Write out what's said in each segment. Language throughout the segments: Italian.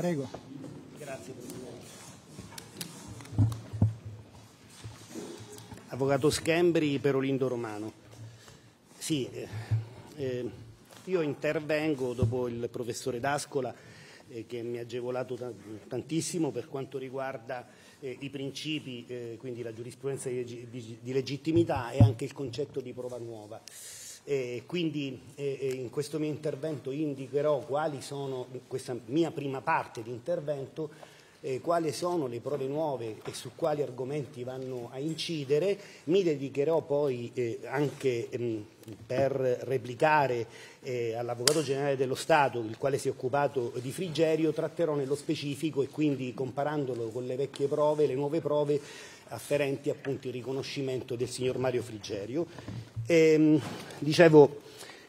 Prego. Grazie Presidente. Avvocato Schembri per Olindo Romano. Sì, eh, eh, io intervengo dopo il professore D'Ascola eh, che mi ha agevolato tantissimo per quanto riguarda eh, i principi, eh, quindi la giurisprudenza di, di, di legittimità e anche il concetto di prova nuova eh, quindi eh, in questo mio intervento indicherò quali sono, in questa mia prima parte di intervento, eh, quali sono le prove nuove e su quali argomenti vanno a incidere. Mi dedicherò poi eh, anche ehm, per replicare eh, all'Avvocato Generale dello Stato, il quale si è occupato di Frigerio, tratterò nello specifico e quindi comparandolo con le vecchie prove, le nuove prove afferenti appunto il riconoscimento del signor Mario Frigerio. E, ehm, dicevo,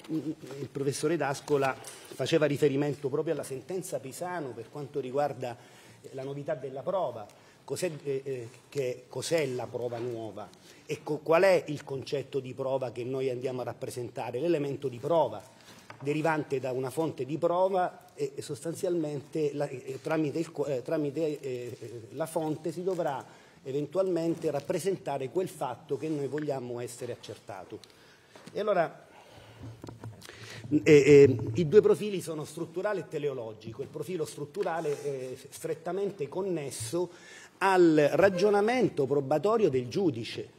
il professore D'Ascola faceva riferimento proprio alla sentenza Pisano per quanto riguarda eh, la novità della prova, cos'è, eh, eh che, cos'è la prova nuova e co- qual è il concetto di prova che noi andiamo a rappresentare, l'elemento di prova derivante da una fonte di prova e sostanzialmente la, eh, tramite, il, eh, tramite la fonte si dovrà eventualmente rappresentare quel fatto che noi vogliamo essere accertato. E allora eh, eh, I due profili sono strutturale e teleologico. Il profilo strutturale è strettamente connesso al ragionamento probatorio del giudice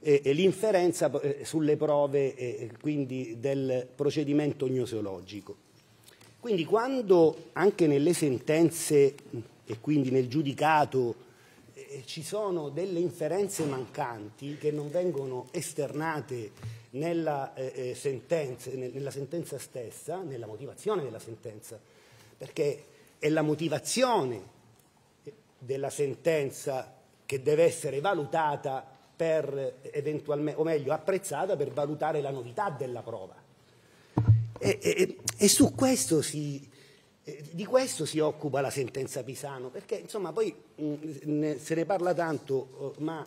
e, eh, e l'inferenza eh, sulle prove eh, quindi del procedimento gnoseologico. Quindi quando anche nelle sentenze e quindi nel giudicato ci sono delle inferenze mancanti che non vengono esternate nella, eh, eh sentenza, nella sentenza stessa, nella motivazione della sentenza, perché è la motivazione della sentenza che deve essere valutata per eventualmente, o meglio, apprezzata per valutare la novità della prova. E, e, e su questo si, eh, di questo si occupa la sentenza Pisano, perché insomma poi mm, se ne parla tanto, eh, ma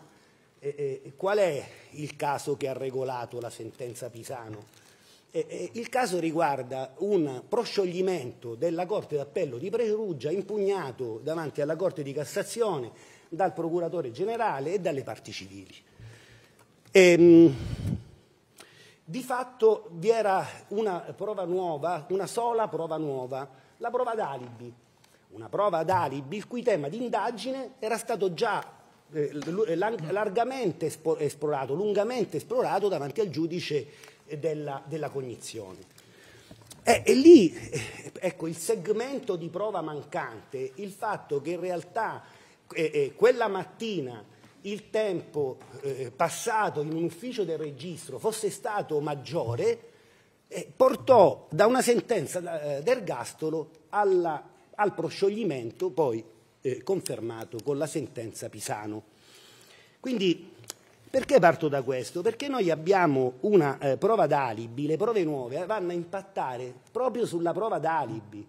eh, qual è il caso che ha regolato la sentenza Pisano? il caso riguarda un proscioglimento della Corte d'Appello di Perugia impugnato davanti alla Corte di Cassazione dal Procuratore Generale e dalle parti civili. E, ehm, di fatto vi era una prova nuova, una sola prova nuova, la prova d'alibi, una prova d'alibi il cui tema di indagine era stato già eh, largamente esplorato, lungamente esplorato davanti al giudice della, della cognizione. E, eh, e lì, eh, ecco, il segmento di prova mancante, il fatto che in realtà eh, eh, quella mattina il tempo eh, passato in un ufficio del registro fosse stato maggiore, eh, portò da una sentenza eh, d'ergastolo al proscioglimento poi eh, confermato con la sentenza Pisano. Quindi perché parto da questo? Perché noi abbiamo una eh, prova d'alibi, le prove nuove eh, vanno a impattare proprio sulla prova d'alibi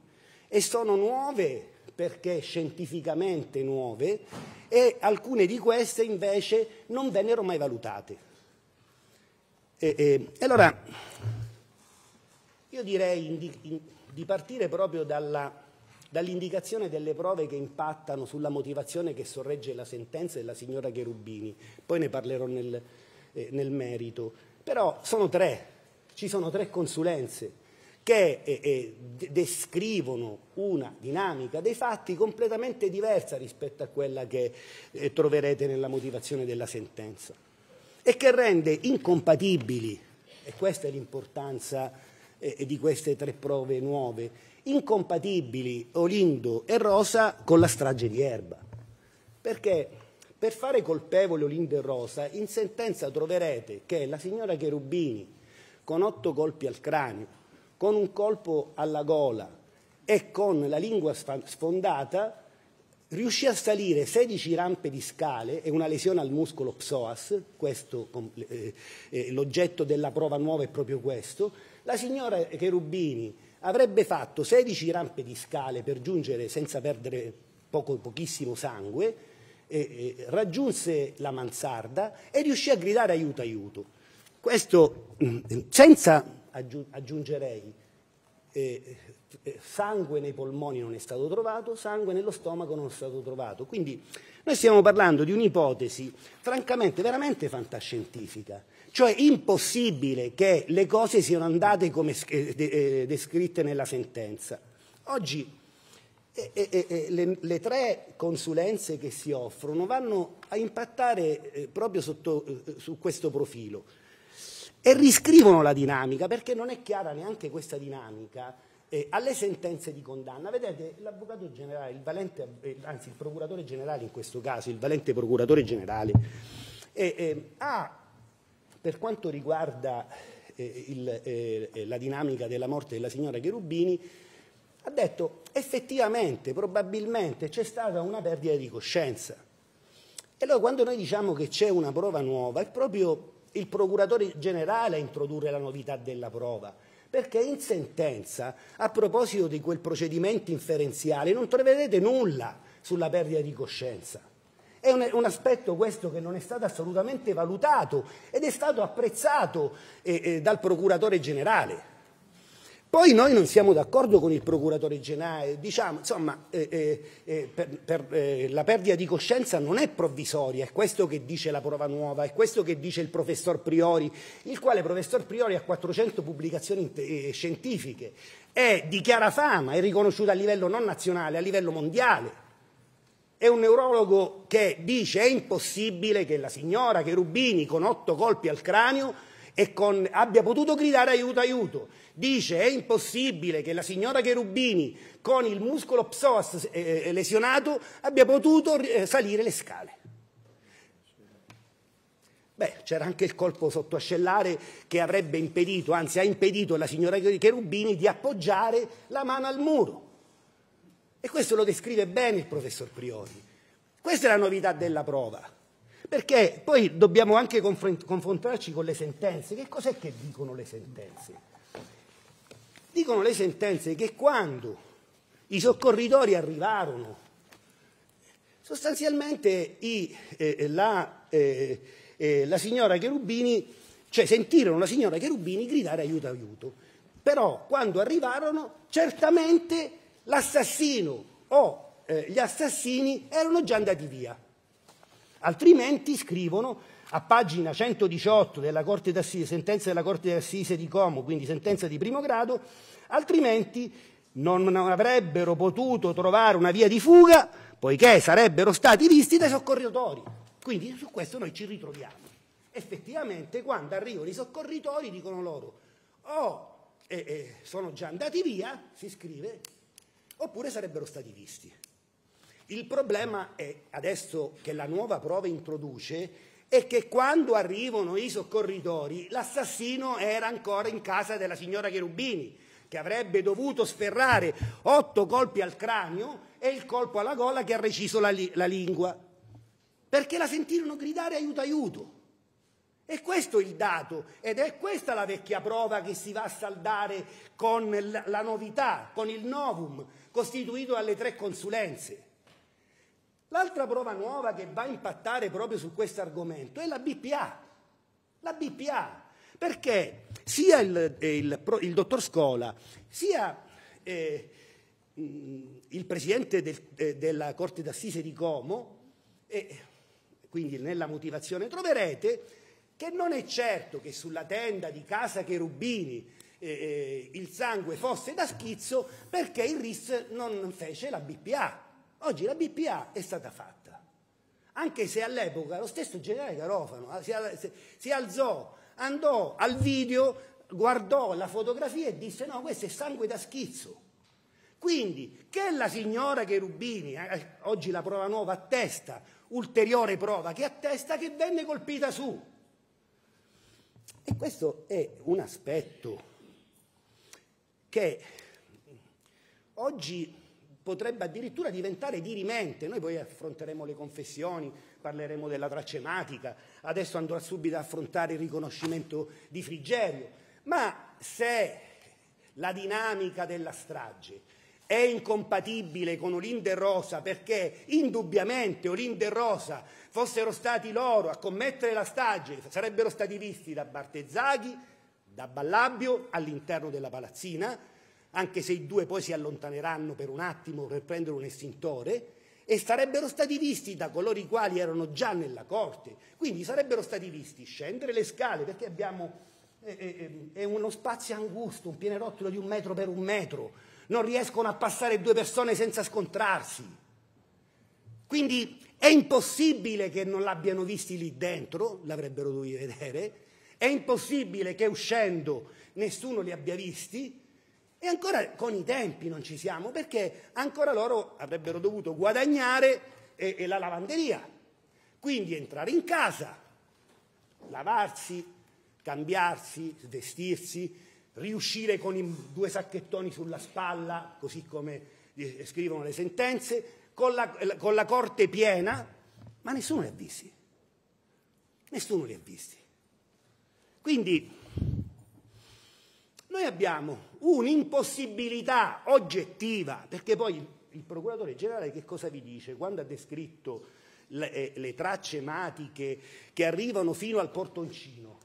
e sono nuove perché scientificamente nuove e alcune di queste invece non vennero mai valutate. E, e, allora io direi di partire proprio dall'indicazione delle prove che impattano sulla motivazione che sorregge la sentenza della signora Cherubini, poi ne parlerò nel, eh, nel merito. Però sono tre, ci sono tre consulenze che eh, eh, descrivono una dinamica dei fatti completamente diversa rispetto a quella che eh, troverete nella motivazione della sentenza e che rende incompatibili, e questa è l'importanza eh, di queste tre prove nuove, incompatibili Olindo e Rosa con la strage di Erba. Perché per fare colpevole Olindo e Rosa, in sentenza troverete che la signora Cherubini, con otto colpi al cranio, con un colpo alla gola e con la lingua sfondata, riuscì a salire 16 rampe di scale e una lesione al muscolo psoas, eh, eh, l'oggetto della prova nuova è proprio questo, la signora Cherubini avrebbe fatto 16 rampe di scale per giungere senza perdere poco, pochissimo sangue, eh, eh, raggiunse la mansarda e riuscì a gridare aiuto, aiuto. Questo mm, senza aggiungerei eh, eh, sangue nei polmoni non è stato trovato, sangue nello stomaco non è stato trovato. Quindi noi stiamo parlando di un'ipotesi francamente veramente fantascientifica. Cioè è impossibile che le cose siano andate come eh, eh, descritte nella sentenza. Oggi e, e, e, le, le, tre consulenze che si offrono vanno a impattare eh, proprio sotto, su questo profilo e riscrivono la dinamica perché non è chiara neanche questa dinamica eh, alle sentenze di condanna. Vedete, l'avvocato generale, il valente, eh, anzi il procuratore generale in questo caso, il valente procuratore generale, eh, ha per quanto riguarda eh, il, eh, eh, la dinamica della morte della signora Cherubini, ha detto effettivamente, probabilmente c'è stata una perdita di coscienza. E allora quando noi diciamo che c'è una prova nuova, è proprio il procuratore generale a introdurre la novità della prova, perché in sentenza, a proposito di quel procedimento inferenziale, non troverete nulla sulla perdita di coscienza. È un, un, aspetto questo che non è stato assolutamente valutato ed è stato apprezzato eh, eh, dal procuratore generale. Poi noi non siamo d'accordo con il procuratore generale, diciamo, insomma, eh, eh, eh per, per, eh, la perdita di coscienza non è provvisoria, è questo che dice la prova nuova, è questo che dice il professor Priori, il quale professor Priori ha 400 pubblicazioni scientifiche, è di chiara fama, è riconosciuto a livello non nazionale, a livello mondiale è un neurologo che dice è impossibile che la signora Cherubini con otto colpi al cranio con, abbia potuto gridare aiuto aiuto. Dice è impossibile che la signora Cherubini con il muscolo psoas eh, eh lesionato abbia potuto eh, salire le scale. Beh, c'era anche il colpo sottoascellare che avrebbe impedito, anzi ha impedito alla signora Cherubini di appoggiare la mano al muro. E questo lo descrive bene il professor Priori. Questa è la novità della prova, perché poi dobbiamo anche confrontarci con le sentenze. Che cos'è che dicono le sentenze? Dicono le sentenze che quando i soccorritori arrivarono, sostanzialmente i, eh, eh la, eh, eh, la signora Cherubini, cioè sentirono la signora Cherubini gridare aiuto aiuto. Però quando arrivarono certamente l'assassino o eh, gli assassini erano già andati via. Altrimenti scrivono a pagina 118 della sentenza della Corte d'Assise di Como, quindi sentenza di primo grado, altrimenti non avrebbero potuto trovare una via di fuga poiché sarebbero stati visti dai soccorritori. Quindi su questo noi ci ritroviamo. Effettivamente quando arrivano i soccorritori dicono loro o oh, eh, eh, sono già andati via, si scrive, oppure sarebbero stati visti. Il problema è, adesso che la nuova prova introduce è che quando arrivano i soccorritori l'assassino era ancora in casa della signora Cherubini, che avrebbe dovuto sferrare otto colpi al cranio e il colpo alla gola che ha reciso la, la lingua, perché la sentirono gridare aiuto aiuto. E questo è il dato ed è questa la vecchia prova che si va a saldare con la novità, con il novum costituito dalle tre consulenze. L'altra prova nuova che va a impattare proprio su questo argomento è la BPA. La BPA, perché sia il, il, il dottor Scola sia eh, mm, il presidente del, eh, della Corte d'Assise di Como, eh, quindi nella motivazione troverete che non è certo che sulla tenda di casa Cherubini eh, eh il sangue fosse da schizzo perché il RIS non fece la BPA. Oggi la BPA è stata fatta anche se all'epoca lo stesso generale Garofano ah, si, alzò, andò al video, guardò la fotografia e disse no, questo è sangue da schizzo. Quindi che la signora Cherubini, eh, oggi la prova nuova attesta, ulteriore prova che attesta che venne colpita su. E questo è un aspetto che oggi potrebbe addirittura diventare dirimente. Noi poi affronteremo le confessioni, parleremo della tracematica, adesso andrò subito ad affrontare il riconoscimento di Frigerio. Ma se la dinamica della strage è incompatibile con Olinde Rosa perché indubbiamente Olinde Rosa fossero stati loro a commettere la strage, sarebbero stati visti da Bartezzaghi, da Ballabio all'interno della palazzina, anche se i due poi si allontaneranno per un attimo per prendere un estintore, e sarebbero stati visti da coloro i quali erano già nella corte, quindi sarebbero stati visti scendere le scale perché abbiamo è, eh, è, eh, eh, è uno spazio angusto, un pianerottolo di un metro per un metro, non riescono a passare due persone senza scontrarsi. Quindi è impossibile che non l'abbiano visti lì dentro, l'avrebbero dovuto vedere, è impossibile che uscendo nessuno li abbia visti e ancora con i tempi non ci siamo perché ancora loro avrebbero dovuto guadagnare e, e la lavanderia. Quindi entrare in casa, lavarsi, cambiarsi, vestirsi, riuscire con i due sacchettoni sulla spalla, così come scrivono le sentenze, con la, con la corte piena, ma nessuno li ha visti. Nessuno li ha visti. Quindi noi abbiamo un'impossibilità oggettiva, perché poi il procuratore generale che cosa vi dice quando ha descritto le, eh, le tracce matiche che arrivano fino al portoncino?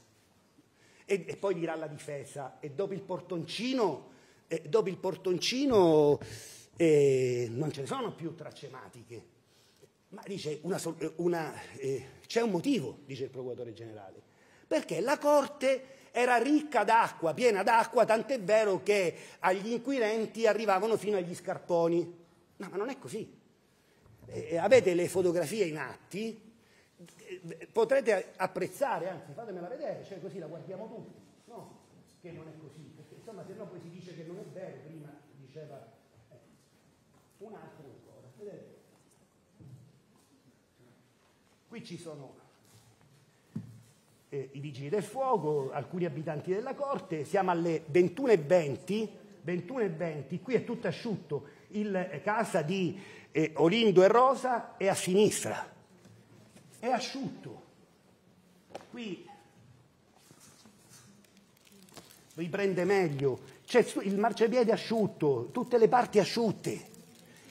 e, e poi dirà la difesa e dopo il portoncino, eh, dopo il portoncino eh, non ce ne sono più tracce matiche. Ma dice una, eh, una, eh, c'è un motivo, dice il procuratore generale, perché la Corte era ricca d'acqua, piena d'acqua, tant'è vero che agli inquirenti arrivavano fino agli scarponi. No, ma non è così. Eh, eh avete le fotografie in atti potrete apprezzare, anzi fatemela vedere, cioè così la guardiamo tutti, no? Che non è così, perché insomma se no poi si dice che non è vero, prima diceva eh, un altro ancora, vedete? Qui ci sono eh, i vigili del fuoco, alcuni abitanti della corte, siamo alle 21.20, 21.20, qui è tutto asciutto, il eh, casa di eh, Olindo e Rosa è a sinistra, è asciutto. Qui riprende meglio, c'è il marciapiede asciutto, tutte le parti asciutte.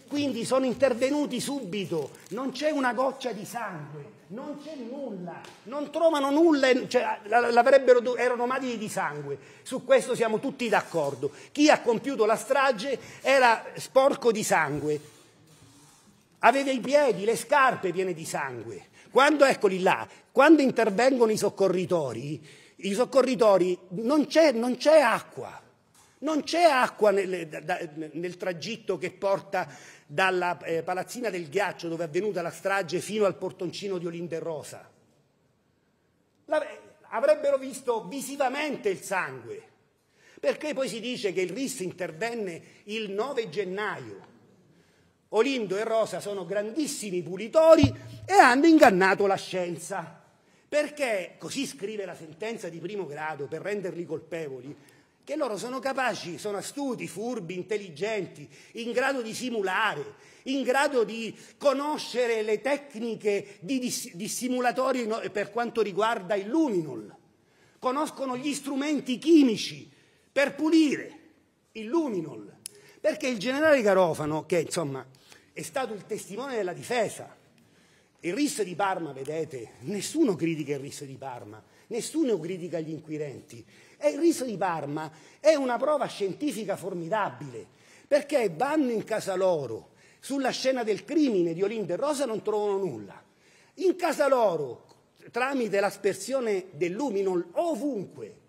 Quindi sono intervenuti subito, non c'è una goccia di sangue, non c'è nulla, non trovano nulla, cioè, erano madri di sangue. Su questo siamo tutti d'accordo. Chi ha compiuto la strage era sporco di sangue, aveva i piedi, le scarpe piene di sangue. Quando, eccoli là, quando intervengono i soccorritori, i soccorritori non c'è, non c'è acqua. Non c'è acqua nel, nel, tragitto che porta dalla eh, palazzina del ghiaccio dove è avvenuta la strage fino al portoncino di Olinderrosa. La, eh, avrebbero visto visivamente il sangue. Perché poi si dice che il RIS intervenne il 9 gennaio. Olindo e Rosa sono grandissimi pulitori e hanno ingannato la scienza. Perché, così scrive la sentenza di primo grado, per renderli colpevoli, che loro sono capaci, sono astuti, furbi, intelligenti, in grado di simulare, in grado di conoscere le tecniche di, diss- di simulatori per quanto riguarda il luminol, conoscono gli strumenti chimici per pulire il luminol, perché il generale Garofano, che insomma è stato il testimone della difesa. Il RIS di Parma, vedete, nessuno critica il RIS di Parma, nessuno critica gli inquirenti. E il RIS di Parma è una prova scientifica formidabile, perché vanno in casa loro, sulla scena del crimine di Olinda e Rosa non trovano nulla. In casa loro, tramite l'aspersione dell'Uminol ovunque,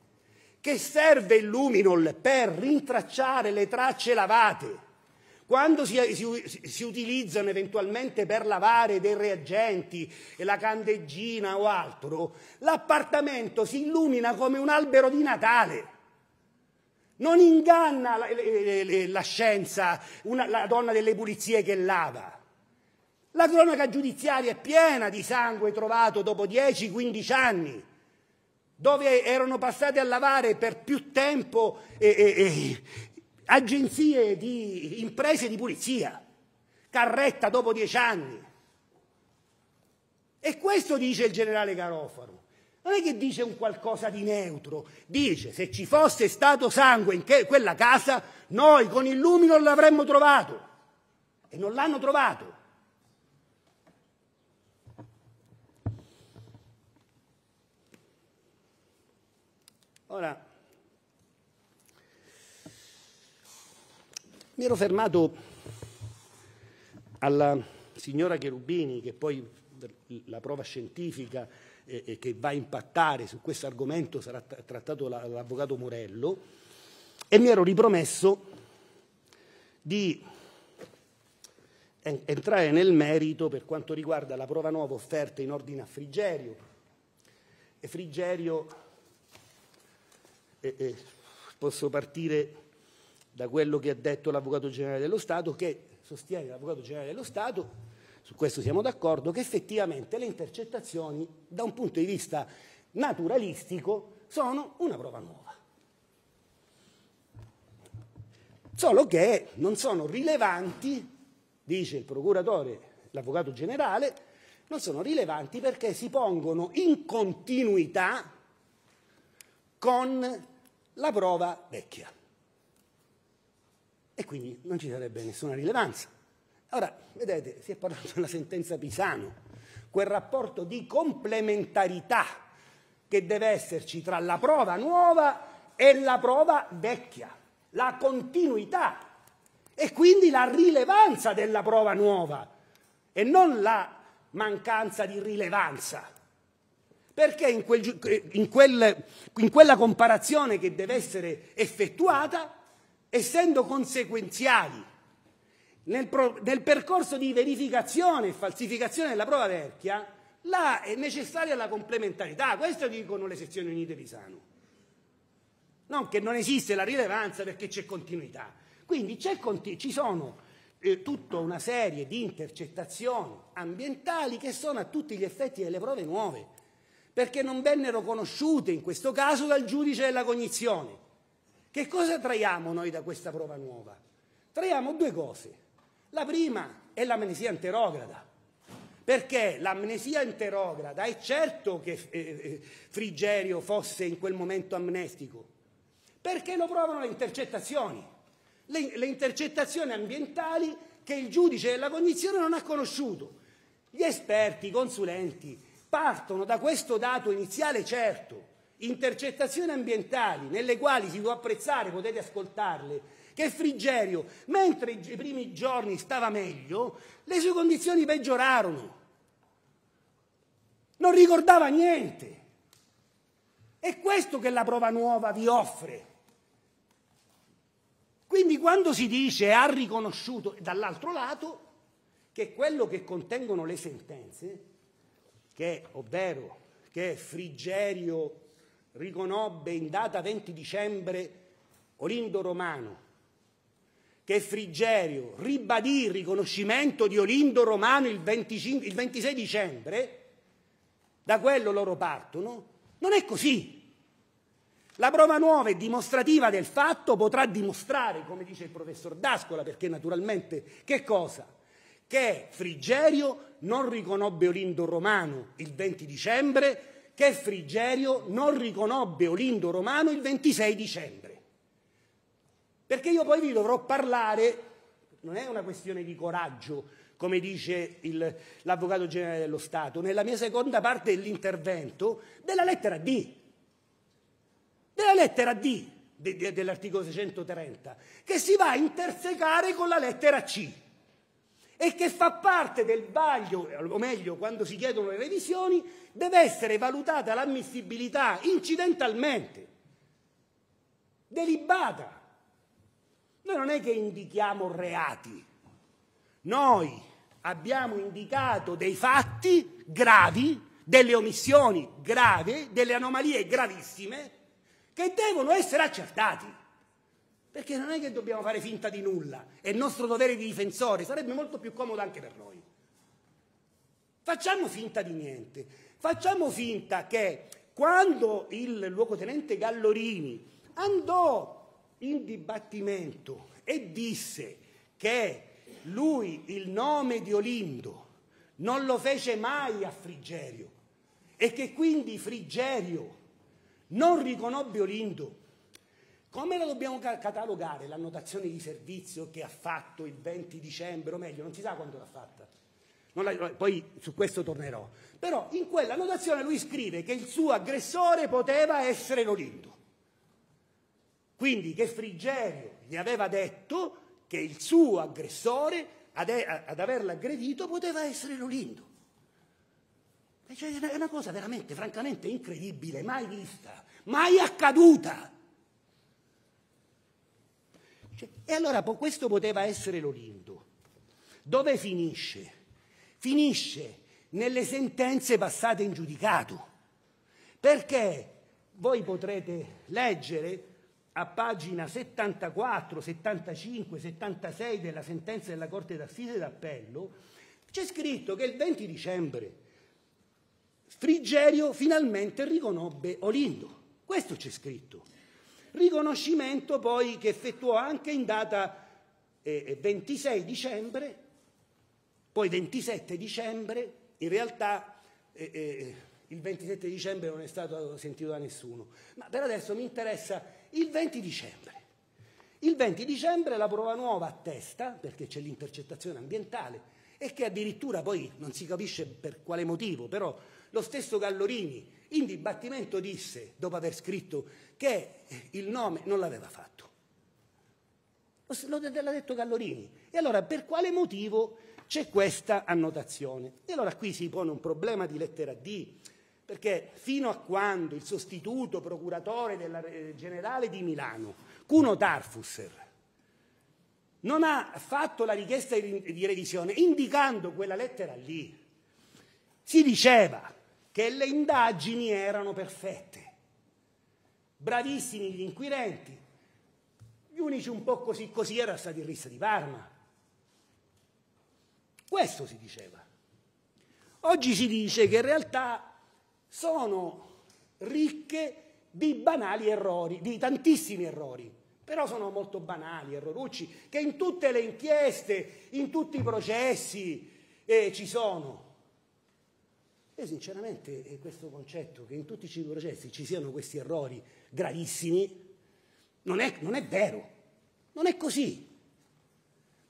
che serve il Luminol per rintracciare le tracce lavate quando si, si, si, utilizzano eventualmente per lavare dei reagenti, la candeggina o altro, l'appartamento si illumina come un albero di Natale. Non inganna la, la, la scienza, una, la donna delle pulizie che lava. La cronaca giudiziaria è piena di sangue trovato dopo 10-15 anni, dove erano passate a lavare per più tempo e, e, e agenzie di imprese di pulizia, carretta dopo dieci anni. E questo dice il generale Garofano. Non è che dice un qualcosa di neutro, dice se ci fosse stato sangue in quella casa, noi con il non l'avremmo trovato. E non l'hanno trovato. Ora, Mi ero fermato alla signora Cherubini, che poi la prova scientifica eh, eh che va a impattare su questo argomento sarà trattato l'avvocato Morello, e mi ero ripromesso di entrare nel merito per quanto riguarda la prova nuova offerta in ordine a Frigerio. E Frigerio, eh, eh, posso partire da quello che ha detto l'Avvocato Generale dello Stato, che sostiene l'Avvocato Generale dello Stato, su questo siamo d'accordo, che effettivamente le intercettazioni, da un punto di vista naturalistico, sono una prova nuova. Solo che non sono rilevanti, dice il procuratore, l'Avvocato Generale, non sono rilevanti perché si pongono in continuità con la prova vecchia e quindi non ci sarebbe nessuna rilevanza. Ora, vedete, si è parlato della sentenza Pisano, quel rapporto di complementarità che deve esserci tra la prova nuova e la prova vecchia, la continuità e quindi la rilevanza della prova nuova e non la mancanza di rilevanza. Perché in, quel, in, quel, in quella comparazione che deve essere effettuata essendo conseguenziali nel, pro, nel percorso di verificazione e falsificazione della prova vecchia, là è necessaria la complementarità, questo dicono le sezioni unite di Sano. Non che non esiste la rilevanza perché c'è continuità. Quindi c'è, ci sono eh, tutta una serie di intercettazioni ambientali che sono a tutti gli effetti delle prove nuove, perché non vennero conosciute in questo caso dal giudice della cognizione. Che cosa traiamo noi da questa prova nuova? Traiamo due cose. La prima è l'amnesia anterograda, perché l'amnesia anterograda è certo che eh, eh, Frigerio fosse in quel momento amnestico, perché lo provano le intercettazioni, le, le intercettazioni ambientali che il giudice della cognizione non ha conosciuto. Gli esperti, i consulenti partono da questo dato iniziale certo, intercettazioni ambientali nelle quali si può apprezzare, potete ascoltarle, che Frigerio, mentre i primi giorni stava meglio, le sue condizioni peggiorarono. Non ricordava niente. È questo che la prova nuova vi offre. Quindi quando si dice ha riconosciuto dall'altro lato che quello che contengono le sentenze, che, ovvero che Frigerio riconobbe in data 20 dicembre Olindo Romano, che Frigerio ribadì il riconoscimento di Olindo Romano il, 25, il 26 dicembre, da quello loro partono, non è così. La prova nuova e dimostrativa del fatto potrà dimostrare, come dice il professor D'Ascola, perché naturalmente che cosa? Che Frigerio non riconobbe Olindo Romano il 20 dicembre, che Frigerio non riconobbe Olindo Romano il 26 dicembre. Perché io poi vi dovrò parlare, non è una questione di coraggio, come dice l'Avvocato Generale dello Stato, nella mia seconda parte dell'intervento, della lettera D, della lettera D de, de, dell'articolo 630, che si va a intersecare con la lettera C e che fa parte del vaglio, o meglio, quando si chiedono le revisioni, deve essere valutata l'ammissibilità incidentalmente, delibata. Noi non è che indichiamo reati, noi abbiamo indicato dei fatti gravi, delle omissioni gravi, delle anomalie gravissime che devono essere accertati. Perché non è che dobbiamo fare finta di nulla, è il nostro dovere di difensori, sarebbe molto più comodo anche per noi. Facciamo finta di niente, facciamo finta che quando il luogotenente Gallorini andò in dibattimento e disse che lui il nome di Olindo non lo fece mai a Frigerio e che quindi Frigerio non riconobbe Olindo come la dobbiamo catalogare l'annotazione di servizio che ha fatto il 20 dicembre, o meglio, non si sa quando l'ha fatta? La, poi su questo tornerò. Però in quella notazione lui scrive che il suo aggressore poteva essere Lolindo. Quindi che Frigerio gli aveva detto che il suo aggressore ad, ad averlo aggredito poteva essere Lolindo. Cioè, è una cosa veramente, francamente, incredibile, mai vista, mai accaduta. Cioè, e allora questo poteva essere l'Olindo. Dove finisce? Finisce nelle sentenze passate in giudicato. Perché voi potrete leggere a pagina 74, 75, 76 della sentenza della Corte d'Assise d'Appello, c'è scritto che il 20 dicembre Frigerio finalmente riconobbe Olindo. Questo c'è scritto riconoscimento poi che effettuò anche in data eh, 26 eh, dicembre, poi 27 dicembre, in realtà eh, eh, eh il 27 dicembre non è stato sentito da nessuno, ma per adesso mi interessa il 20 dicembre. Il 20 dicembre la prova nuova attesta, perché c'è l'intercettazione ambientale, e che addirittura poi non si capisce per quale motivo, però lo stesso Gallorini in dibattimento disse, dopo aver scritto, che il nome non l'aveva fatto. Lo, L'ha detto Gallorini. E allora per quale motivo c'è questa annotazione? E allora qui si pone un problema di lettera D, perché fino a quando il sostituto procuratore della, eh, generale di Milano, Cuno Tarfusser, non ha fatto la richiesta di revisione indicando quella lettera lì, si diceva che le indagini erano perfette. Bravissimi gli inquirenti, gli unici un po' così così era stato il Rissa di Parma. Questo si diceva. Oggi si dice che in realtà sono ricche di banali errori, di tantissimi errori, però sono molto banali, errorucci, che in tutte le inchieste, in tutti i processi eh, ci sono. Io sinceramente eh, questo concetto che in tutti i cinque processi ci siano questi errori gravissimi non è, non è vero, non è così.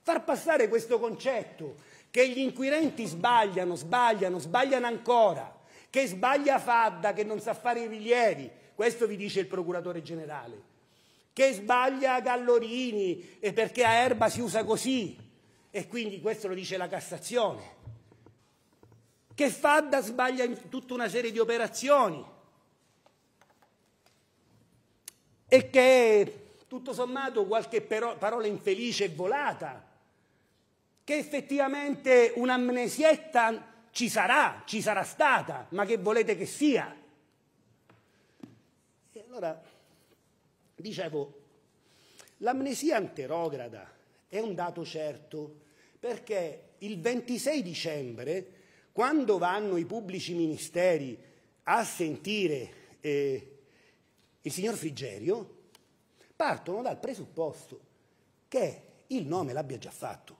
Far passare questo concetto che gli inquirenti sbagliano, sbagliano, sbagliano ancora, che sbaglia Fadda, che non sa fare i rilievi, questo vi dice il procuratore generale, che sbaglia Gallorini eh, perché a Erba si usa così e quindi questo lo dice la Cassazione che Fadda sbaglia tutta una serie di operazioni e che tutto sommato qualche parola infelice è volata, che effettivamente un'amnesietta ci sarà, ci sarà stata, ma che volete che sia? E allora, dicevo, l'amnesia anterograda è un dato certo, perché il 26 dicembre quando vanno i pubblici ministeri a sentire eh, il signor Frigerio, partono dal presupposto che il nome l'abbia già fatto.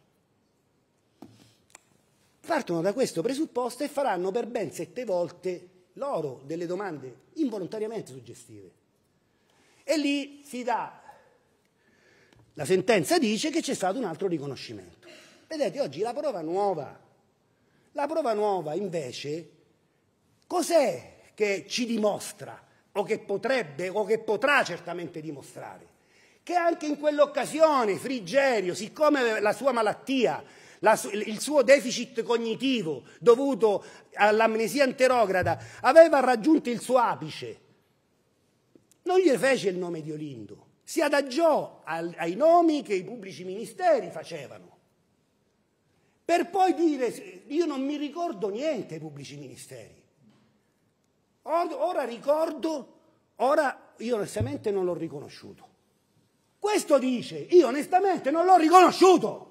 Partono da questo presupposto e faranno per ben sette volte loro delle domande involontariamente suggestive. E lì si dà, la sentenza dice che c'è stato un altro riconoscimento. Vedete, oggi la prova nuova la prova nuova, invece, cos'è che ci dimostra o che potrebbe o che potrà certamente dimostrare? Che anche in quell'occasione Frigerio, siccome la sua malattia la, il suo deficit cognitivo dovuto all'amnesia anterograda aveva raggiunto il suo apice. Non gli fece il nome di Olindo, si adagiò al, ai nomi che i pubblici ministeri facevano per poi dire io non mi ricordo niente ai pubblici ministeri. Or, ora ricordo, ora io onestamente non l'ho riconosciuto. Questo dice, io onestamente non l'ho riconosciuto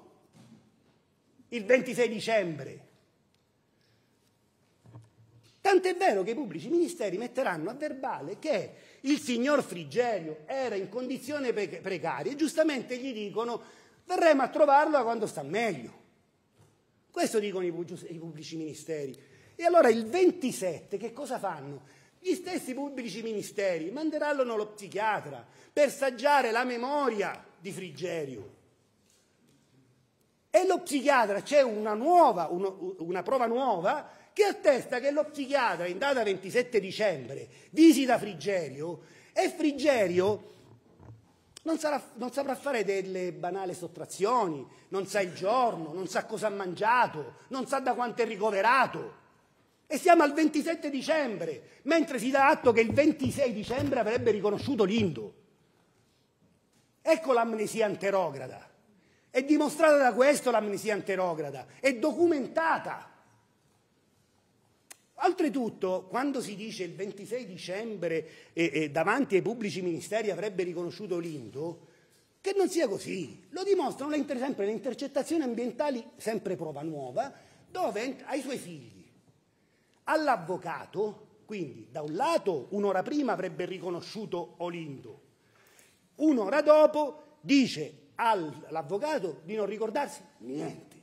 il 26 dicembre. Tant'è vero che i pubblici ministeri metteranno a verbale che il signor Frigerio era in condizione pre precaria e giustamente gli dicono verremo a trovarlo quando sta meglio. Questo dicono i pubblici ministeri. E allora il 27 che cosa fanno? Gli stessi pubblici ministeri manderanno lo psichiatra per saggiare la memoria di Frigerio. E lo psichiatra, c'è una, nuova, uno, una prova nuova che attesta che lo psichiatra in data 27 dicembre visita Frigerio e Frigerio non, sarà, non, saprà fare delle banali sottrazioni, non sa il giorno, non sa cosa ha mangiato, non sa da quanto è ricoverato. E siamo al 27 dicembre, mentre si dà atto che il 26 dicembre avrebbe riconosciuto l'Indo. Ecco l'amnesia anterograda. È dimostrata da questo l'amnesia anterograda, è documentata. Oltretutto, quando si dice il 26 dicembre eh, eh, davanti ai pubblici ministeri avrebbe riconosciuto l'Indu, che non sia così. Lo dimostrano le inter- sempre le intercettazioni ambientali, sempre prova nuova, dove ai suoi figli, all'avvocato, quindi da un lato un'ora prima avrebbe riconosciuto Olindo, un'ora dopo dice all'avvocato di non ricordarsi niente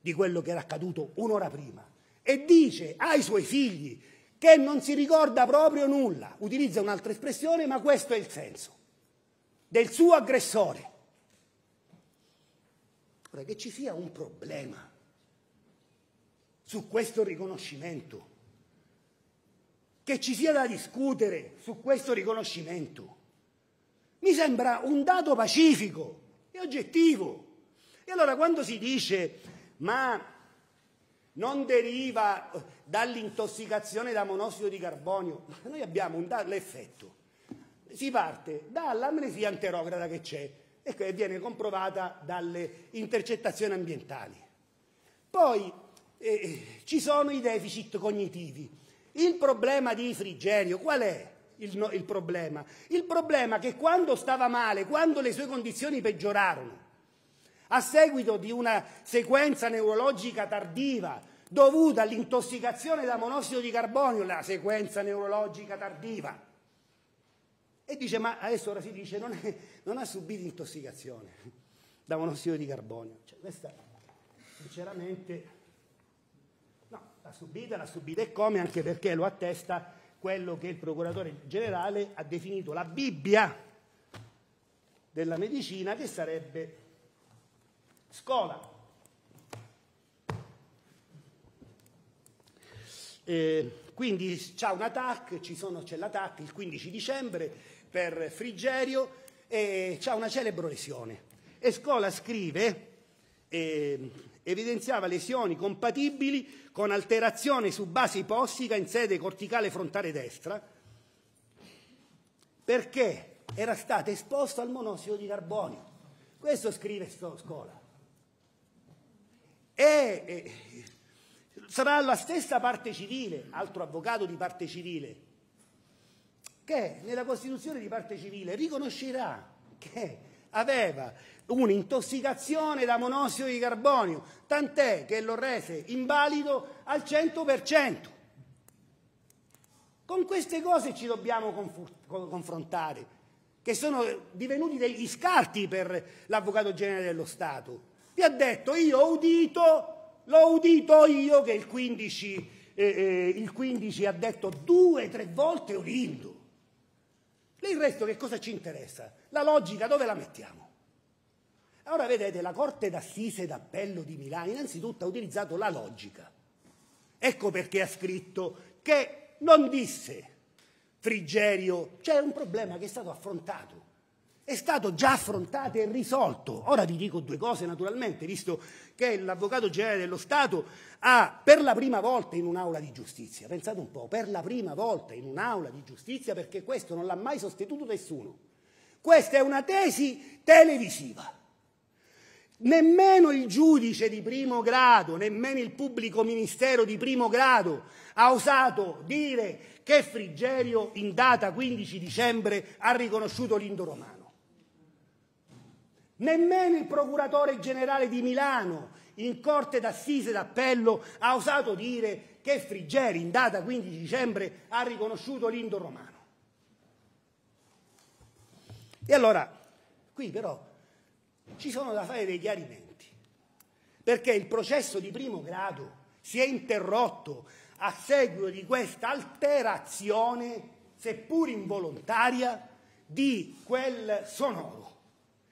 di quello che era accaduto un'ora prima e dice ai suoi figli che non si ricorda proprio nulla, utilizza un'altra espressione, ma questo è il senso del suo aggressore. Ora che ci sia un problema su questo riconoscimento, che ci sia da discutere su questo riconoscimento, mi sembra un dato pacifico e oggettivo. E allora quando si dice ma non deriva eh, dall'intossicazione da monossido di carbonio, noi abbiamo un l'effetto. Si parte dall'amnesia anterograda che c'è e che viene comprovata dalle intercettazioni ambientali. Poi eh, eh, ci sono i deficit cognitivi. Il problema di Frigenio qual è? Il, no, il problema? Il problema è che quando stava male, quando le sue condizioni peggiorarono, a seguito di una sequenza neurologica tardiva dovuta all'intossicazione da monossido di carbonio, la sequenza neurologica tardiva. E dice, ma adesso ora si dice, non, è, non ha subito intossicazione da monossido di carbonio. Cioè, questa, sinceramente, no, l'ha subita, l'ha subita e come, anche perché lo attesta quello che il procuratore generale ha definito la Bibbia della medicina, che sarebbe scuola. Eh, quindi c'è un attack, c'è l'attack il 15 dicembre per Frigerio e c'è una celebro lesione. E Scola scrive, eh, evidenziava lesioni compatibili con alterazione su base ipossica in sede corticale frontale destra perché era stata esposta al monossido di carbonio. Questo scrive Scola. E, e, sarà la stessa parte civile, altro avvocato di parte civile, che nella Costituzione di parte civile riconoscerà che aveva un'intossicazione da monossido di carbonio, tant'è che lo rese invalido al 100%. Con queste cose ci dobbiamo confrontare, che sono divenuti degli scarti per l'avvocato generale dello Stato vi ha detto io ho udito, l'ho udito io che il 15, eh, eh, il 15 ha detto due, tre volte Olindu. Lei il resto che cosa ci interessa? La logica dove la mettiamo? Allora vedete, la Corte d'Assise d'Appello di Milano innanzitutto ha utilizzato la logica. Ecco perché ha scritto che non disse Frigerio, c'è un problema che è stato affrontato è stato già affrontato e risolto. Ora vi dico due cose naturalmente, visto che l'Avvocato Generale dello Stato ha per la prima volta in un'aula di giustizia, pensate un po', per la prima volta in un'aula di giustizia perché questo non l'ha mai sostenuto nessuno. Questa è una tesi televisiva. Nemmeno il giudice di primo grado, nemmeno il pubblico ministero di primo grado ha osato dire che Frigerio in data 15 dicembre ha riconosciuto l'indo romano. Nemmeno il procuratore generale di Milano in corte d'assise d'appello ha osato dire che Frigeri, in data 15 dicembre ha riconosciuto l'indo romano. E allora, qui però ci sono da fare dei chiarimenti, perché il processo di primo grado si è interrotto a seguito di questa alterazione, seppur involontaria, di quel sonoro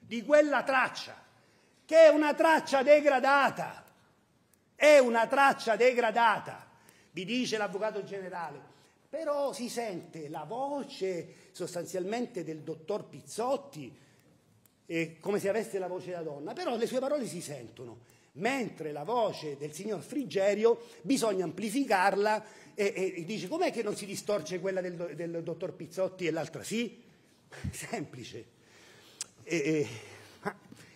di quella traccia, che è una traccia degradata, è una traccia degradata, vi dice l'avvocato generale. Però si sente la voce sostanzialmente del dottor Pizzotti, eh, come se avesse la voce da donna, però le sue parole si sentono mentre la voce del signor Frigerio bisogna amplificarla e, e, e dice com'è che non si distorce quella del, del dottor Pizzotti e l'altra sì? Semplice. E, e,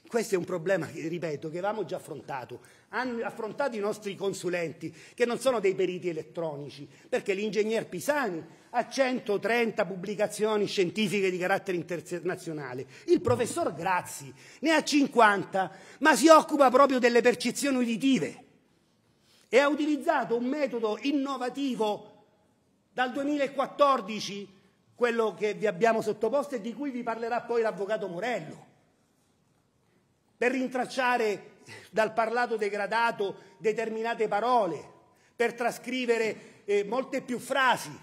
questo è un problema, che, ripeto, che avevamo già affrontato. Hanno affrontato i nostri consulenti, che non sono dei periti elettronici, perché l'ingegner Pisani ha 130 pubblicazioni scientifiche di carattere internazionale, il professor Grazzi ne ha 50, ma si occupa proprio delle percezioni uditive e ha utilizzato un metodo innovativo dal 2014 quello che vi abbiamo sottoposto e di cui vi parlerà poi l'avvocato Morello, per rintracciare dal parlato degradato determinate parole, per trascrivere eh, molte più frasi.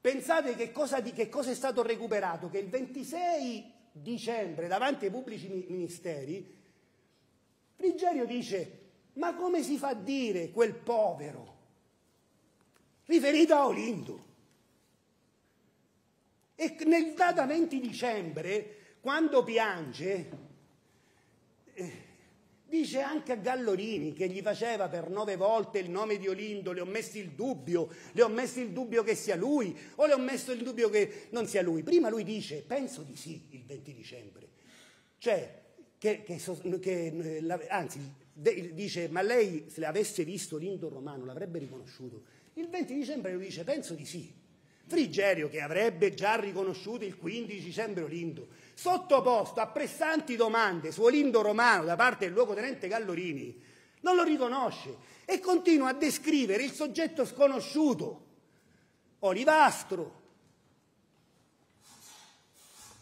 Pensate che cosa, di, che cosa è stato recuperato, che il 26 dicembre davanti ai pubblici ministeri Frigerio dice ma come si fa a dire quel povero riferito a Olindo e nel data 20 dicembre, quando piange, eh, Dice anche a Gallorini che gli faceva per nove volte il nome di Olindo, le ho messo il dubbio, le ho messo il dubbio che sia lui o le ho messo il dubbio che non sia lui. Prima lui dice penso di sì il 20 dicembre, cioè che, che, che eh, anzi dice ma lei se l'avesse visto Olindo Romano l'avrebbe riconosciuto. Il 20 dicembre lui dice penso di sì, Frigerio, che avrebbe già riconosciuto il 15 dicembre Olindo, sottoposto a pressanti domande su Olindo Romano da parte del luogotenente Gallorini, non lo riconosce e continua a descrivere il soggetto sconosciuto, Olivastro,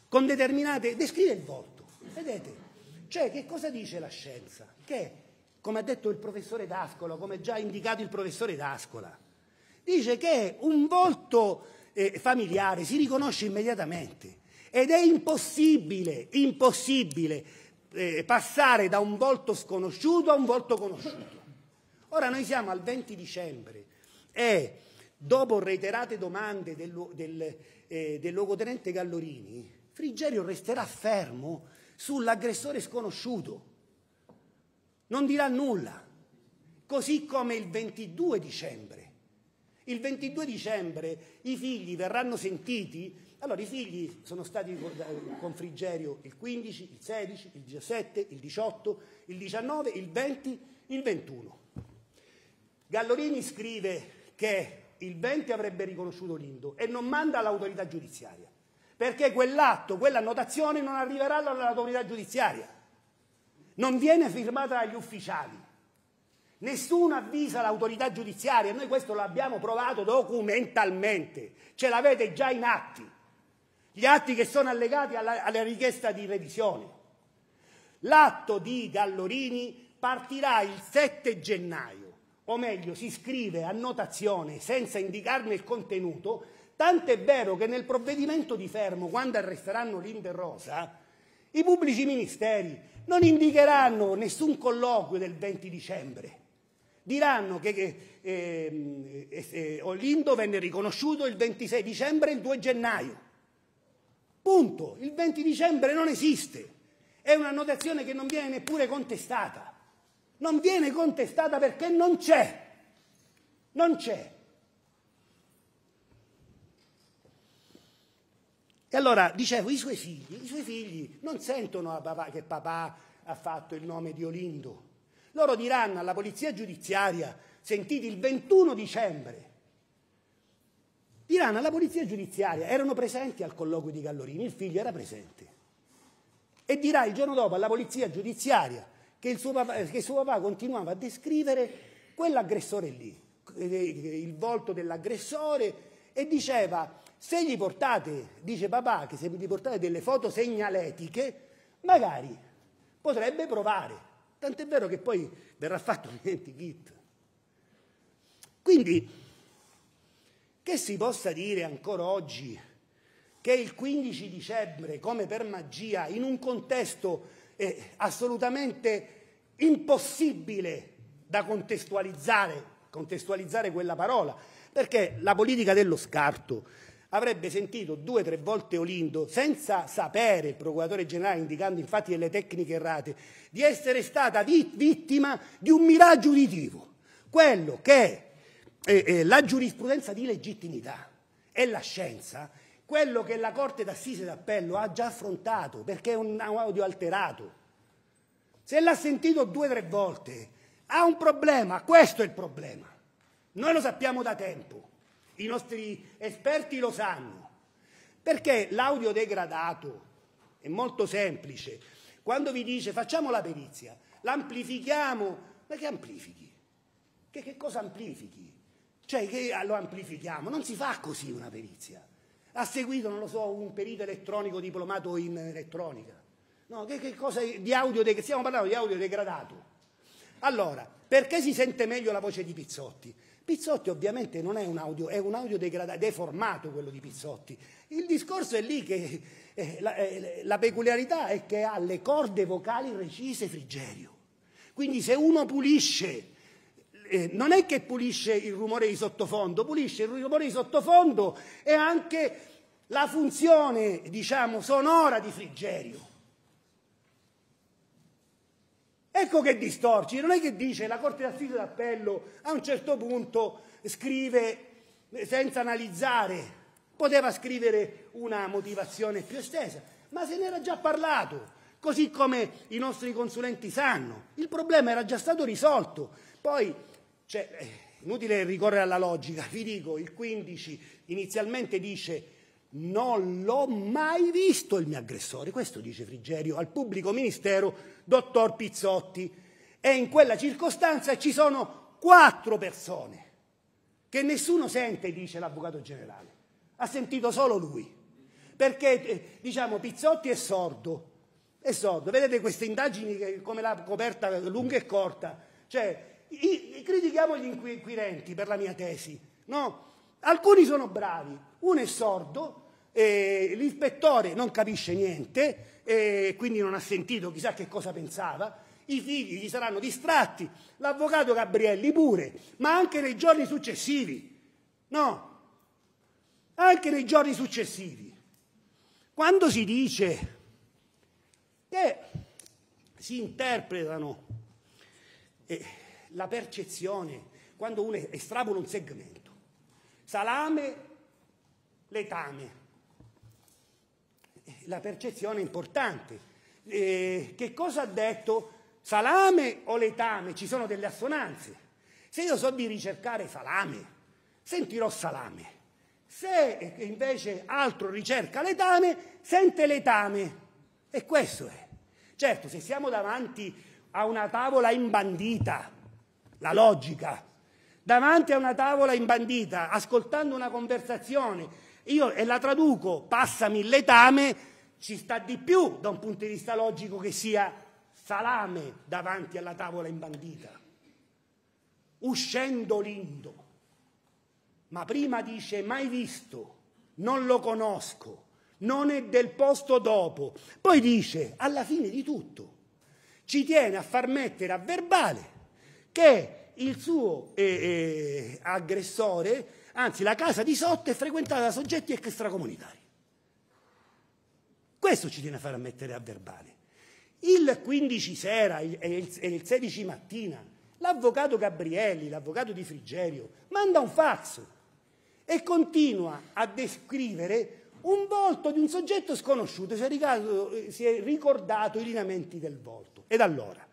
con determinate... descrive il volto, vedete? Cioè, che cosa dice la scienza? Che, come ha detto il professore D'Ascola, come già indicato il professore D'Ascola, dice che un volto eh, familiare si riconosce immediatamente ed è impossibile, impossibile eh, passare da un volto sconosciuto a un volto conosciuto. Ora noi siamo al 20 dicembre e dopo reiterate domande del, del, eh, del logotenente Gallorini, Frigerio resterà fermo sull'aggressore sconosciuto, non dirà nulla, così come il 22 dicembre il 22 dicembre i figli verranno sentiti, allora i figli sono stati con Frigerio il 15, il 16, il 17, il 18, il 19, il 20, il 21. Gallorini scrive che il 20 avrebbe riconosciuto Lindo e non manda all'autorità giudiziaria, perché quell'atto, quell'annotazione non arriverà all'autorità giudiziaria, non viene firmata dagli ufficiali. Nessuno avvisa l'autorità giudiziaria, noi questo l'abbiamo provato documentalmente, ce l'avete già in atti, gli atti che sono allegati alla, alla richiesta di revisione. L'atto di Gallorini partirà il 7 gennaio, o meglio si scrive a notazione senza indicarne il contenuto, tant'è vero che nel provvedimento di fermo, quando arresteranno Linde Rosa, i pubblici ministeri non indicheranno nessun colloquio del 20 dicembre Diranno che, che eh, eh, Olindo venne riconosciuto il 26 dicembre e il 2 gennaio. Punto. Il 20 dicembre non esiste. È una notazione che non viene neppure contestata. Non viene contestata perché non c'è. Non c'è. E allora, dicevo, i suoi figli, i suoi figli non sentono papà, che papà ha fatto il nome di Olindo loro diranno alla polizia giudiziaria, sentiti il 21 dicembre, diranno alla polizia giudiziaria, erano presenti al colloquio di Gallorini, il figlio era presente, e dirà il giorno dopo alla polizia giudiziaria che suo papà, che suo papà continuava a descrivere quell'aggressore lì, eh, eh, il volto dell'aggressore, e diceva se gli portate, dice papà, che se gli portate delle foto segnaletiche, magari potrebbe provare. Tant'è vero che poi verrà fatto un identikit. Quindi, che si possa dire ancora oggi che il 15 dicembre, come per magia, in un contesto eh, assolutamente impossibile da contestualizzare, contestualizzare quella parola, perché la politica dello scarto, avrebbe sentito due o tre volte Olindo, senza sapere, il procuratore generale indicando infatti delle tecniche errate, di essere stata vittima di un miraggio uditivo. Quello che è, è la giurisprudenza di legittimità e la scienza, quello che la Corte d'Assise d'Appello ha già affrontato, perché è un audio alterato. Se l'ha sentito due o tre volte, ha un problema, questo è il problema. Noi lo sappiamo da tempo i nostri esperti lo sanno, perché l'audio degradato è molto semplice. Quando vi dice facciamo la perizia, l'amplifichiamo, ma che amplifichi? Che, che cosa amplifichi? Cioè che lo amplifichiamo, non si fa così una perizia. Ha seguito, non lo so, un perito elettronico diplomato in elettronica. No, che, che cosa di audio, degradato? stiamo parlando di audio degradato. Allora, perché si sente meglio la voce di Pizzotti? Pizzotti ovviamente non è un audio, è un audio degradato, deformato quello di Pizzotti. Il discorso è lì che eh, la, eh, la, peculiarità è che ha le corde vocali recise Frigerio. Quindi se uno pulisce, eh, non è che pulisce il rumore di sottofondo, pulisce il rumore di sottofondo e anche la funzione, diciamo, sonora di Frigerio. Ecco che distorci, non è che dice la Corte d'Assise d'Appello a un certo punto scrive senza analizzare, poteva scrivere una motivazione più estesa, ma se ne era già parlato, così come i nostri consulenti sanno. Il problema era già stato risolto. Poi, cioè, inutile ricorrere alla logica, vi dico, il 15 inizialmente dice non l'ho mai visto il mio aggressore, questo dice Frigerio al pubblico ministero, dottor Pizzotti. E in quella circostanza ci sono quattro persone che nessuno sente, dice l'avvocato generale. Ha sentito solo lui. Perché, eh, diciamo, Pizzotti è sordo. È sordo. Vedete queste indagini, come la coperta lunga e corta. Cioè, critichiamo gli inquirenti per la mia tesi, no? Alcuni sono bravi, uno è sordo, eh, l'ispettore non capisce niente, eh, quindi non ha sentito chissà che cosa pensava, i figli gli saranno distratti, l'avvocato Gabrielli pure, ma anche nei giorni successivi, no? Anche nei giorni successivi. Quando si dice che si interpretano eh, la percezione, quando uno estrapola un segmento, salame, letame, la percezione è importante. Eh, che cosa ha detto? Salame o letame? Ci sono delle assonanze. Se io so di ricercare salame, sentirò salame. Se invece altro ricerca letame, sente letame. E questo è. Certo, se siamo davanti a una tavola imbandita, la logica, davanti a una tavola imbandita, ascoltando una conversazione, io e la traduco, passami il letame, ci sta di più da un punto di vista logico che sia salame davanti alla tavola imbandita, uscendo lindo. Ma prima dice mai visto, non lo conosco, non è del posto dopo. Poi dice, alla fine di tutto, ci tiene a far mettere a verbale che il suo eh, eh, aggressore, anzi la casa di Sotto, è frequentata da soggetti extracomunitari. Questo ci tiene a fare a mettere a verbale. Il 15 sera e il, il 16 mattina l'avvocato Gabrielli, l'avvocato di Frigerio, manda un fax e continua a descrivere un volto di un soggetto sconosciuto, si è, ricordato, si è ricordato i lineamenti del volto. Ed allora,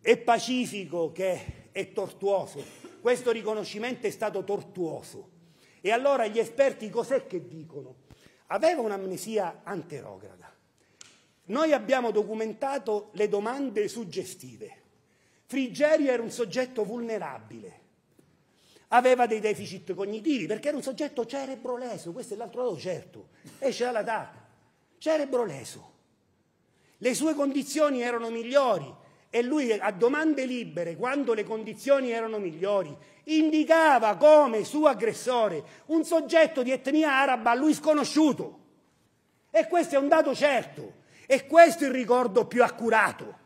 è pacifico che è tortuoso, questo riconoscimento è stato tortuoso. E allora gli esperti cos'è che dicono? aveva un'amnesia anterograda. Noi abbiamo documentato le domande suggestive. Frigerio era un soggetto vulnerabile, aveva dei deficit cognitivi perché era un soggetto cerebroleso, questo è l'altro lato certo, esce dalla TAP, cerebroleso. Le sue condizioni erano migliori, e lui a domande libere, quando le condizioni erano migliori, indicava come suo aggressore un soggetto di etnia araba a lui sconosciuto. E questo è un dato certo, e questo è il ricordo più accurato.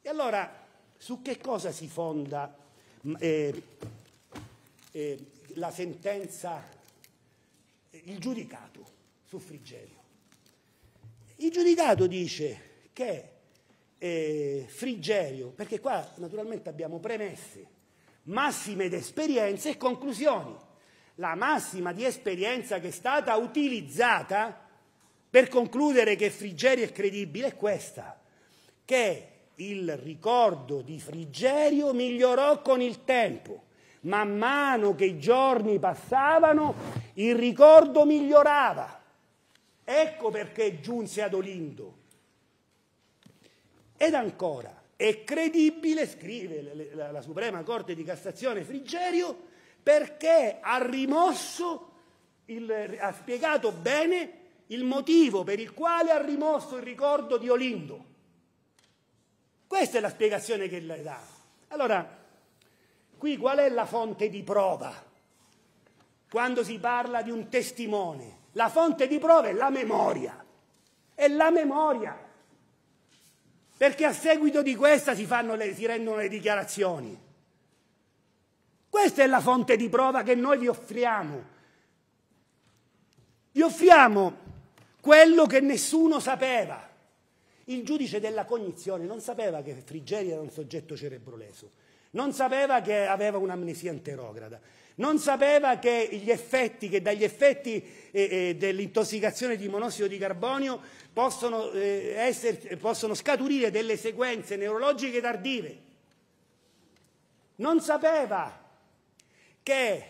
E allora, su che cosa si fonda eh, eh, la sentenza, il giudicato su Frigerio? Il giudicato dice che eh, Frigerio, perché qua naturalmente abbiamo premesse, massime di esperienze e conclusioni. La massima di esperienza che è stata utilizzata per concludere che Frigerio è credibile è questa, che il ricordo di Frigerio migliorò con il tempo. Man mano che i giorni passavano, il ricordo migliorava. Ecco perché giunse ad Olindo ed ancora, è credibile, scrive la, Suprema Corte di Cassazione Frigerio, perché ha rimosso, il, ha spiegato bene il motivo per il quale ha rimosso il ricordo di Olindo. Questa è la spiegazione che le dà. Allora, qui qual è la fonte di prova? Quando si parla di un testimone, la fonte di prova è la memoria. È la memoria perché a seguito di questa si, le, si rendono le dichiarazioni. Questa è la fonte di prova che noi vi offriamo. Vi offriamo quello che nessuno sapeva. Il giudice della cognizione non sapeva che Frigeri era un soggetto cerebroleso, non sapeva che aveva un'amnesia anterograda, non sapeva che gli effetti, che dagli effetti eh, eh, dell'intossicazione di monossido di carbonio possono, eh, essere, possono scaturire delle sequenze neurologiche tardive. Non sapeva che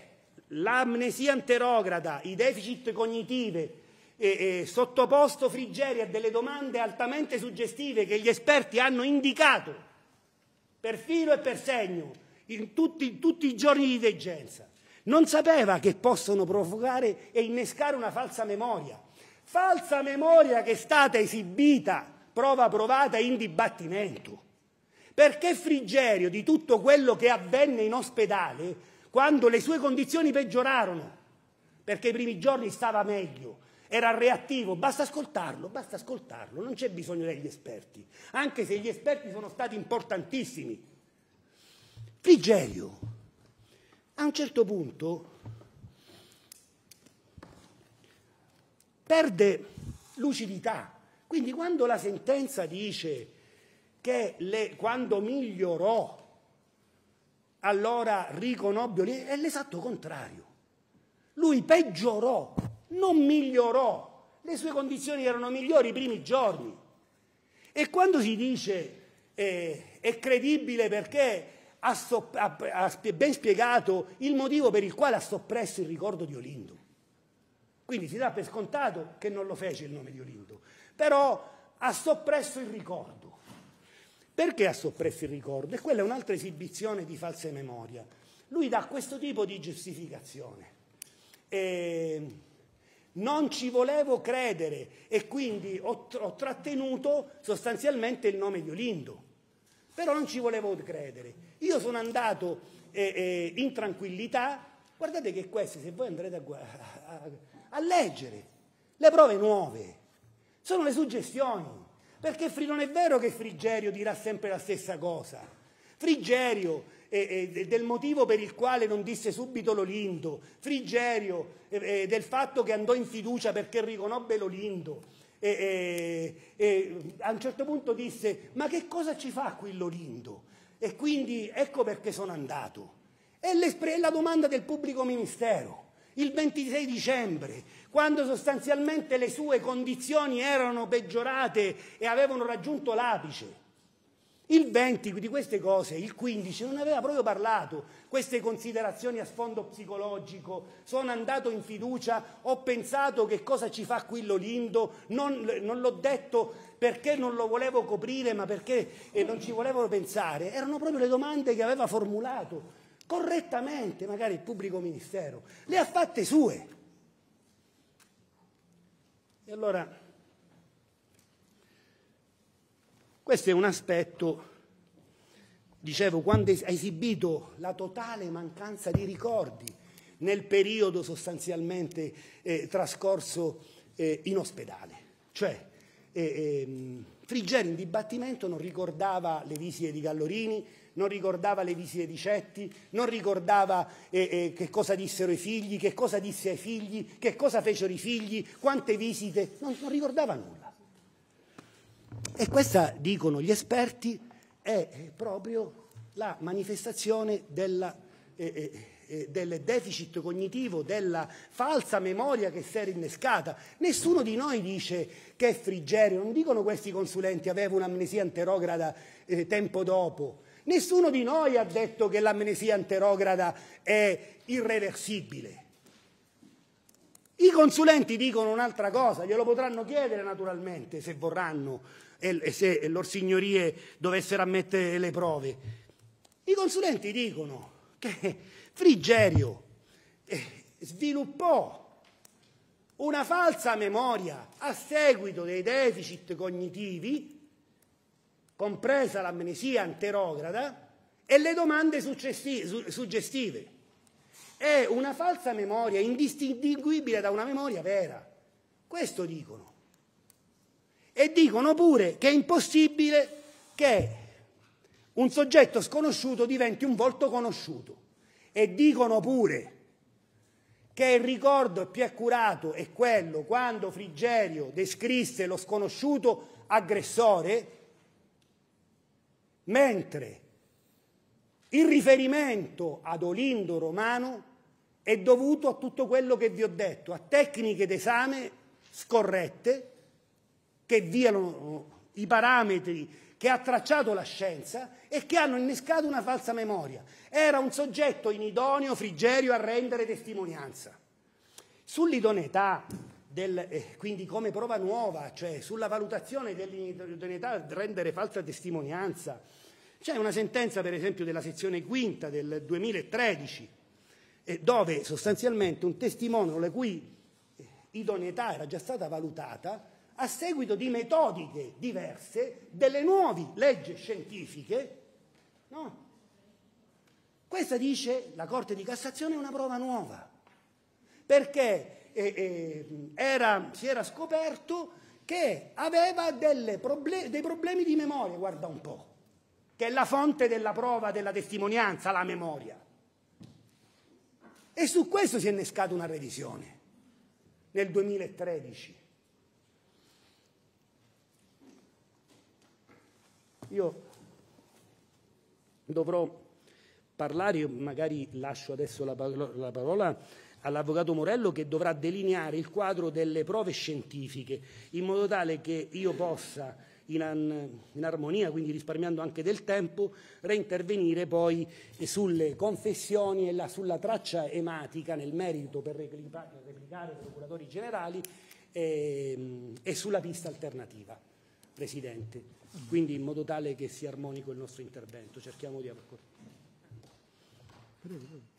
l'amnesia anterograda, i deficit cognitive, eh, eh, sottoposto Frigeri a delle domande altamente suggestive che gli esperti hanno indicato per filo e per segno in tutti, in tutti i giorni di degenza. Non sapeva che possono provocare e innescare una falsa memoria. Falsa memoria che è stata esibita, prova provata in dibattimento. Perché Frigerio, di tutto quello che avvenne in ospedale, quando le sue condizioni peggiorarono, perché i primi giorni stava meglio, era reattivo, basta ascoltarlo, basta ascoltarlo, non c'è bisogno degli esperti, anche se gli esperti sono stati importantissimi. Frigerio a un certo punto perde lucidità. Quindi quando la sentenza dice che le, quando migliorò allora riconobbe è l'esatto contrario. Lui peggiorò, non migliorò. Le sue condizioni erano migliori i primi giorni. E quando si dice eh, è credibile perché ha, so, ha, ha ben spiegato il motivo per il quale ha soppresso il ricordo di Olindo. Quindi si dà per scontato che non lo fece il nome di Olindo, però ha soppresso il ricordo. Perché ha soppresso il ricordo? E quella è un'altra esibizione di false memoria. Lui dà questo tipo di giustificazione. E ehm, non ci volevo credere e quindi ho, ho, trattenuto sostanzialmente il nome di Olindo, però non ci volevo credere. Io sono andato eh, eh, in tranquillità, guardate che queste, se voi andrete a, a, a leggere, le prove nuove, sono le suggestioni, perché non è vero che Frigerio dirà sempre la stessa cosa. Frigerio eh, eh, del motivo per il quale non disse subito Lolindo, Frigerio eh, eh del fatto che andò in fiducia perché riconobbe Lolindo. Eh, eh, a un certo punto disse: Ma che cosa ci fa qui Lolindo? E quindi ecco perché sono andato. E la domanda del pubblico ministero, il 26 dicembre, quando sostanzialmente le sue condizioni erano peggiorate e avevano raggiunto l'apice. Il 20 di queste cose, il 15, non aveva proprio parlato. Queste considerazioni a sfondo psicologico, sono andato in fiducia, ho pensato che cosa ci fa qui l'Olindo, non, non l'ho detto perché non lo volevo coprire, ma perché eh, non ci volevo pensare. Erano proprio le domande che aveva formulato correttamente, magari il pubblico ministero. Le ha fatte sue. E allora Questo è un aspetto, dicevo, quando ha esibito la totale mancanza di ricordi nel periodo sostanzialmente eh, trascorso eh, in ospedale. Cioè, eh, ehm, Friggeri in dibattimento non ricordava le visite di Gallorini, non ricordava le visite di Cetti, non ricordava eh, eh, che cosa dissero i figli, che cosa disse ai figli, che cosa fecero i figli, quante visite, non, non ricordava nulla. E questa, dicono gli esperti, è proprio la manifestazione della, eh, eh, eh del deficit cognitivo, della falsa memoria che si era innescata. Nessuno di noi dice che è frigerio, non dicono questi consulenti aveva un'amnesia anterograda eh, tempo dopo. Nessuno di noi ha detto che l'amnesia anterograda è irreversibile. I consulenti dicono un'altra cosa, glielo potranno chiedere naturalmente se vorranno e se loro signorie dovessero ammettere le prove. I consulenti dicono che Frigerio eh, sviluppò una falsa memoria a seguito dei deficit cognitivi, compresa l'amnesia anterograda, e le domande suggestive. È una falsa memoria indistinguibile da una memoria vera. Questo dicono e dicono pure che è impossibile che un soggetto sconosciuto diventi un volto conosciuto e dicono pure che il ricordo più accurato è quello quando Frigerio descrisse lo sconosciuto aggressore, mentre il riferimento ad Olindo Romano è dovuto a tutto quello che vi ho detto, a tecniche d'esame scorrette, che violano eh, i parametri che ha tracciato la scienza e che hanno innescato una falsa memoria. Era un soggetto inidoneo, frigerio a rendere testimonianza. Sull'idoneità, eh, quindi come prova nuova, cioè sulla valutazione dell'idoneità a rendere falsa testimonianza, c'è una sentenza per esempio della sezione quinta del 2013 eh, dove sostanzialmente un testimone la cui eh, idoneità era già stata valutata a seguito di metodiche diverse, delle nuove leggi scientifiche. No? Questa dice la Corte di Cassazione è una prova nuova, perché eh, eh, era, si era scoperto che aveva proble dei problemi di memoria, guarda un po', che è la fonte della prova della testimonianza, la memoria. E su questo si è innescata una revisione nel 2013. Io dovrò parlare, magari lascio adesso la parola all'avvocato Morello che dovrà delineare il quadro delle prove scientifiche in modo tale che io possa in, an, in, armonia, quindi risparmiando anche del tempo, reintervenire poi sulle confessioni e la, sulla traccia ematica nel merito per replicare, replicare i procuratori generali e, ehm, e sulla pista alternativa. Presidente quindi in modo tale che sia armonico il nostro intervento. Cerchiamo di accordarci.